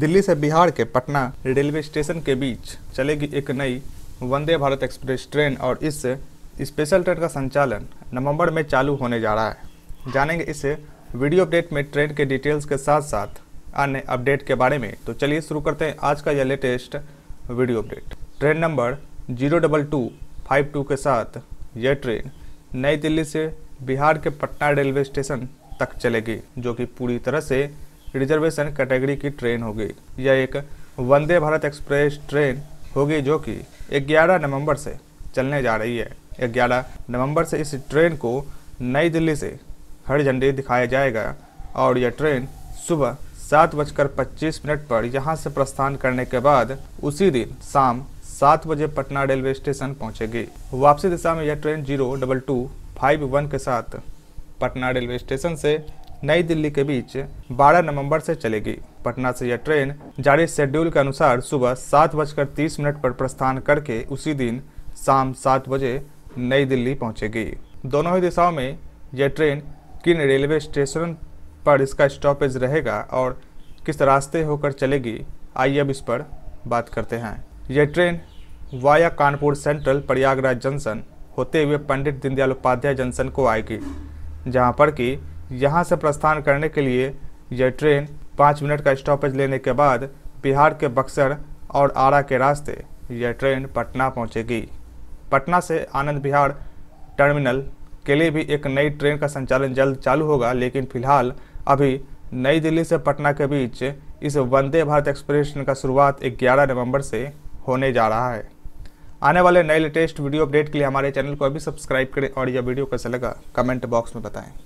दिल्ली से बिहार के Patna railway station के बीच चलेगी एक नई वंदे भारत एक्सप्रेस ट्रेन और इस स्पेशल ट्रेन का संचालन नवंबर में चालू होने जा रहा है जानेंगे इस वीडियो अपडेट में ट्रेन के डिटेल्स के साथ साथ अन्य अपडेट के बारे में तो चलिए शुरू करते हैं आज का यह latest video update train number zero double two five two के साथ यह ट्रेन नई दिल्ली से बिहार के पटना रेलवे स्टेशन तक चलेगी जो कि पूरी तरह से रिजर्वेशन कैटेगरी की ट्रेन होगी यह एक वंदे भारत एक्सप्रेस ट्रेन होगी जो कि 11 नवंबर से चलने जा रही है 11 नवंबर से इस ट्रेन को नई दिल्ली से हरी झंडी दिखाया जाएगा और यह ट्रेन सुबह सात बजकर पच्चीस मिनट पर यहाँ से प्रस्थान करने के बाद उसी दिन शाम सात बजे पटना रेलवे स्टेशन पहुँचेगी वापसी दिशा में यह train zero double two five one के साथ पटना रेलवे स्टेशन से नई दिल्ली के बीच 12 नवंबर से चलेगी पटना से यह ट्रेन जारी शेड्यूल के अनुसार सुबह सात बजकर तीस मिनट पर प्रस्थान करके उसी दिन शाम सात बजे नई दिल्ली पहुंचेगी दोनों ही दिशाओं में यह ट्रेन किन रेलवे स्टेशन पर इसका स्टॉपेज रहेगा और किस रास्ते होकर चलेगी आइए अब इस पर बात करते हैं यह train via Kanpur central Prayagraj junction होते हुए पंडित दीनदयाल उपाध्याय जंक्शन को आएगी जहां पर कि यहाँ से प्रस्थान करने के लिए यह ट्रेन पाँच मिनट का स्टॉपेज लेने के बाद बिहार के बक्सर और आरा के रास्ते यह ट्रेन पटना पहुँचेगी पटना से आनंद बिहार टर्मिनल के लिए भी एक नई ट्रेन का संचालन जल्द चालू होगा लेकिन फिलहाल अभी नई दिल्ली से पटना के बीच इस वंदे भारत एक्सप्रेस ट्रेन का शुरुआत 11 नवंबर से होने जा रहा है आने वाले नए लेटेस्ट वीडियो अपडेट के लिए हमारे चैनल को अभी सब्सक्राइब करें और यह वीडियो कैसा लगा कमेंट बॉक्स में बताएं